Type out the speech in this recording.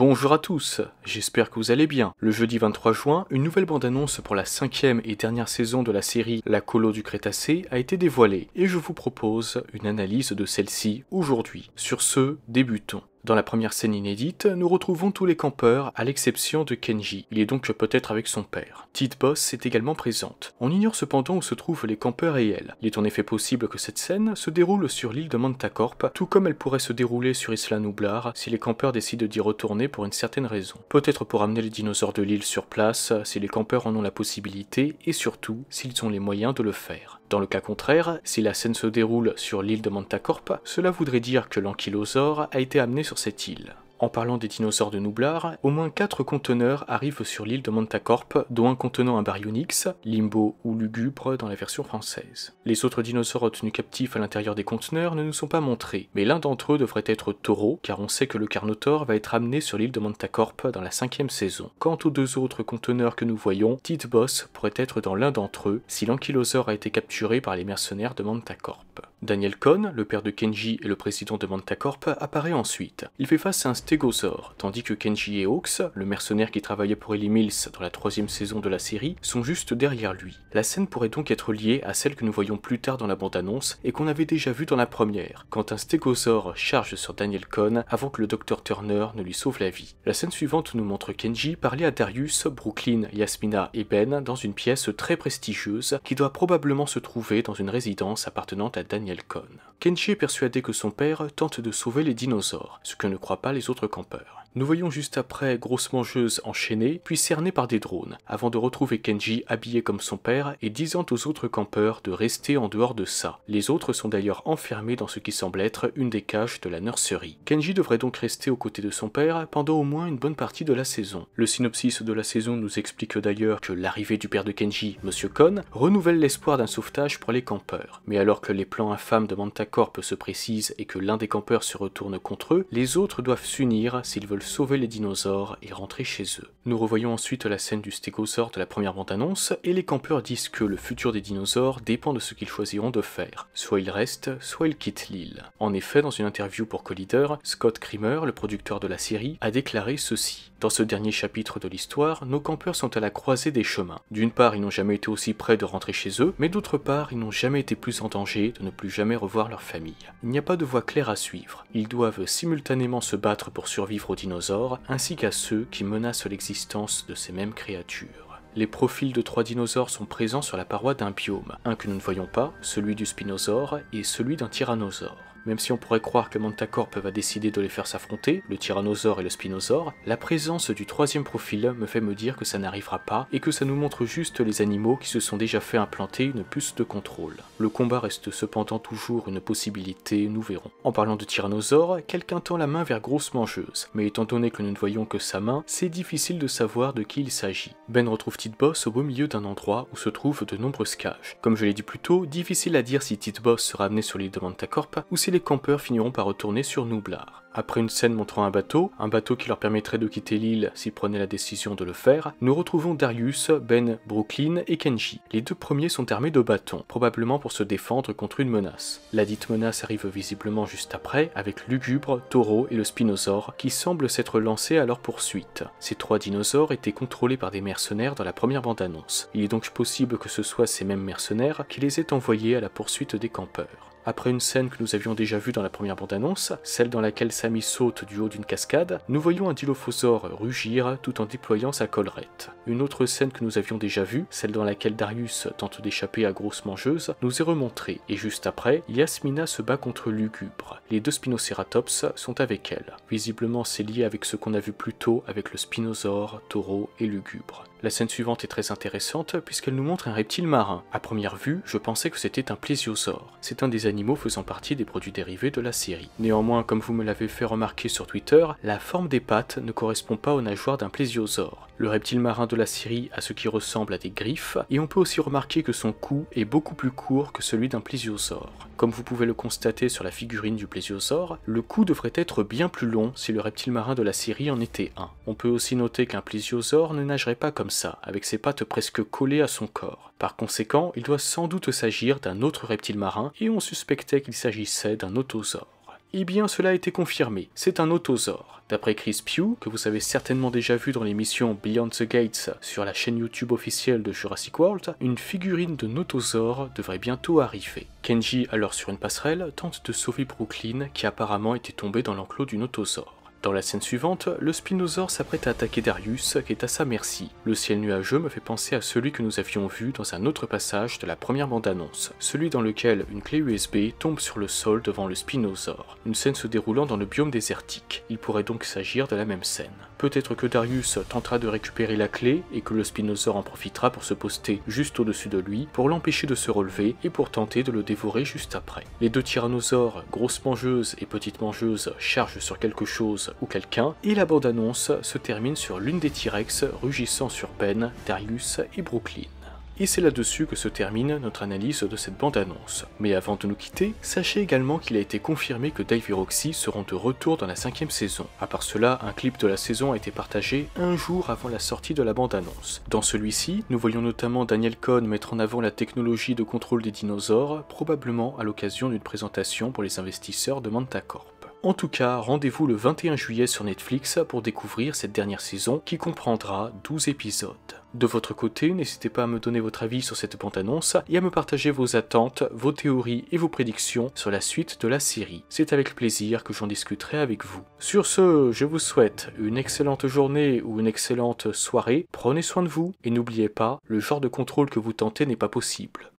Bonjour à tous, j'espère que vous allez bien. Le jeudi 23 juin, une nouvelle bande-annonce pour la cinquième et dernière saison de la série La Colo du Crétacé a été dévoilée et je vous propose une analyse de celle-ci aujourd'hui. Sur ce, débutons. Dans la première scène inédite, nous retrouvons tous les campeurs, à l'exception de Kenji. Il est donc peut-être avec son père. Tite Boss est également présente. On ignore cependant où se trouvent les campeurs et elle. Il est en effet possible que cette scène se déroule sur l'île de Mantacorp, tout comme elle pourrait se dérouler sur Isla Nublar si les campeurs décident d'y retourner pour une certaine raison. Peut-être pour amener les dinosaures de l'île sur place, si les campeurs en ont la possibilité, et surtout s'ils ont les moyens de le faire. Dans le cas contraire, si la scène se déroule sur l'île de Mantacorp, cela voudrait dire que l'ankylosaure a été amené sur cette île. En parlant des dinosaures de Nublar, au moins 4 conteneurs arrivent sur l'île de Mantacorp, dont un contenant un baryonyx, limbo ou lugubre dans la version française. Les autres dinosaures retenus captifs à l'intérieur des conteneurs ne nous sont pas montrés, mais l'un d'entre eux devrait être Taureau, car on sait que le Carnotaur va être amené sur l'île de Mantacorp dans la cinquième saison. Quant aux deux autres conteneurs que nous voyons, Boss pourrait être dans l'un d'entre eux si l'ankylosaure a été capturé par les mercenaires de Mantacorp. Daniel Cohn, le père de Kenji et le président de Mantacorp, apparaît ensuite. Il fait face à tandis que Kenji et Hawks, le mercenaire qui travaillait pour Ellie Mills dans la troisième saison de la série, sont juste derrière lui. La scène pourrait donc être liée à celle que nous voyons plus tard dans la bande-annonce et qu'on avait déjà vue dans la première, quand un stégosaure charge sur Daniel Cohn avant que le docteur Turner ne lui sauve la vie. La scène suivante nous montre Kenji parler à Darius, Brooklyn, Yasmina et Ben dans une pièce très prestigieuse qui doit probablement se trouver dans une résidence appartenant à Daniel Cohn. Kenji est persuadé que son père tente de sauver les dinosaures, ce que ne croient pas les autres notre campeurs. Nous voyons juste après grosse mangeuse enchaînée, puis cernée par des drones, avant de retrouver Kenji habillé comme son père et disant aux autres campeurs de rester en dehors de ça. Les autres sont d'ailleurs enfermés dans ce qui semble être une des cages de la nurserie. Kenji devrait donc rester aux côtés de son père pendant au moins une bonne partie de la saison. Le synopsis de la saison nous explique d'ailleurs que l'arrivée du père de Kenji, Monsieur Kon, renouvelle l'espoir d'un sauvetage pour les campeurs. Mais alors que les plans infâmes de Mantacorp se précisent et que l'un des campeurs se retourne contre eux, les autres doivent s'unir s'ils veulent sauver les dinosaures et rentrer chez eux. Nous revoyons ensuite la scène du stégosaure de la première bande-annonce, et les campeurs disent que le futur des dinosaures dépend de ce qu'ils choisiront de faire. Soit ils restent, soit ils quittent l'île. En effet, dans une interview pour Collider, Scott Kramer, le producteur de la série, a déclaré ceci. Dans ce dernier chapitre de l'histoire, nos campeurs sont à la croisée des chemins. D'une part, ils n'ont jamais été aussi près de rentrer chez eux, mais d'autre part, ils n'ont jamais été plus en danger de ne plus jamais revoir leur famille. Il n'y a pas de voie claire à suivre. Ils doivent simultanément se battre pour survivre aux dinosaures dinosaures, ainsi qu'à ceux qui menacent l'existence de ces mêmes créatures. Les profils de trois dinosaures sont présents sur la paroi d'un biome, un que nous ne voyons pas, celui du spinosaure et celui d'un tyrannosaure. Même si on pourrait croire que Mantacorp va décider de les faire s'affronter, le tyrannosaure et le spinosaure, la présence du troisième profil me fait me dire que ça n'arrivera pas et que ça nous montre juste les animaux qui se sont déjà fait implanter une puce de contrôle. Le combat reste cependant toujours une possibilité, nous verrons. En parlant de tyrannosaure, quelqu'un tend la main vers Grosse Mangeuse, mais étant donné que nous ne voyons que sa main, c'est difficile de savoir de qui il s'agit. Ben retrouve Tite-Boss au beau milieu d'un endroit où se trouvent de nombreuses cages. Comme je l'ai dit plus tôt, difficile à dire si Tite-Boss sera amené sur l'île de Mantacorp ou si les campeurs finiront par retourner sur Nublar. Après une scène montrant un bateau, un bateau qui leur permettrait de quitter l'île s'ils prenaient la décision de le faire, nous retrouvons Darius, Ben, Brooklyn et Kenji. Les deux premiers sont armés de bâtons, probablement pour se défendre contre une menace. La dite menace arrive visiblement juste après, avec Lugubre, Taureau et le Spinosaur, qui semblent s'être lancés à leur poursuite. Ces trois dinosaures étaient contrôlés par des mercenaires dans la première bande-annonce. Il est donc possible que ce soit ces mêmes mercenaires qui les aient envoyés à la poursuite des campeurs. Après une scène que nous avions déjà vue dans la première bande-annonce, celle dans laquelle Sammy saute du haut d'une cascade, nous voyons un dilophosaure rugir tout en déployant sa collerette. Une autre scène que nous avions déjà vue, celle dans laquelle Darius tente d'échapper à Grosse Mangeuse, nous est remontrée, et juste après, Yasmina se bat contre Lugubre. Les deux Spinoceratops sont avec elle. Visiblement, c'est lié avec ce qu'on a vu plus tôt avec le Spinosaure, Taureau et Lugubre. La scène suivante est très intéressante puisqu'elle nous montre un reptile marin. À première vue, je pensais que c'était un plésiosaure. C'est un des animaux faisant partie des produits dérivés de la série. Néanmoins, comme vous me l'avez fait remarquer sur Twitter, la forme des pattes ne correspond pas aux nageoires d'un plésiosaure. Le reptile marin de la série a ce qui ressemble à des griffes, et on peut aussi remarquer que son cou est beaucoup plus court que celui d'un plésiosaure. Comme vous pouvez le constater sur la figurine du plésiosaure, le cou devrait être bien plus long si le reptile marin de la série en était un. On peut aussi noter qu'un plésiosaure ne nagerait pas comme ça, avec ses pattes presque collées à son corps. Par conséquent, il doit sans doute s'agir d'un autre reptile marin, et on suspectait qu'il s'agissait d'un autosaure. Eh bien, cela a été confirmé, c'est un autosaure. D'après Chris Pugh, que vous avez certainement déjà vu dans l'émission Beyond the Gates sur la chaîne YouTube officielle de Jurassic World, une figurine de notosaure devrait bientôt arriver. Kenji, alors sur une passerelle, tente de sauver Brooklyn qui apparemment était tombée dans l'enclos du notosaure. Dans la scène suivante, le Spinosaur s'apprête à attaquer Darius, qui est à sa merci. Le ciel nuageux me fait penser à celui que nous avions vu dans un autre passage de la première bande-annonce, celui dans lequel une clé USB tombe sur le sol devant le Spinosaur. une scène se déroulant dans le biome désertique. Il pourrait donc s'agir de la même scène. Peut-être que Darius tentera de récupérer la clé et que le Spinosaur en profitera pour se poster juste au-dessus de lui, pour l'empêcher de se relever et pour tenter de le dévorer juste après. Les deux tyrannosaures, grosse mangeuse et petite mangeuse, chargent sur quelque chose ou quelqu'un, et la bande-annonce se termine sur l'une des T-Rex rugissant sur Ben, Darius et Brooklyn. Et c'est là-dessus que se termine notre analyse de cette bande-annonce. Mais avant de nous quitter, sachez également qu'il a été confirmé que Dave et Roxy seront de retour dans la cinquième saison. À part cela, un clip de la saison a été partagé un jour avant la sortie de la bande-annonce. Dans celui-ci, nous voyons notamment Daniel Cohn mettre en avant la technologie de contrôle des dinosaures, probablement à l'occasion d'une présentation pour les investisseurs de Mantacorp. En tout cas, rendez-vous le 21 juillet sur Netflix pour découvrir cette dernière saison qui comprendra 12 épisodes. De votre côté, n'hésitez pas à me donner votre avis sur cette bande-annonce et à me partager vos attentes, vos théories et vos prédictions sur la suite de la série. C'est avec plaisir que j'en discuterai avec vous. Sur ce, je vous souhaite une excellente journée ou une excellente soirée, prenez soin de vous et n'oubliez pas, le genre de contrôle que vous tentez n'est pas possible.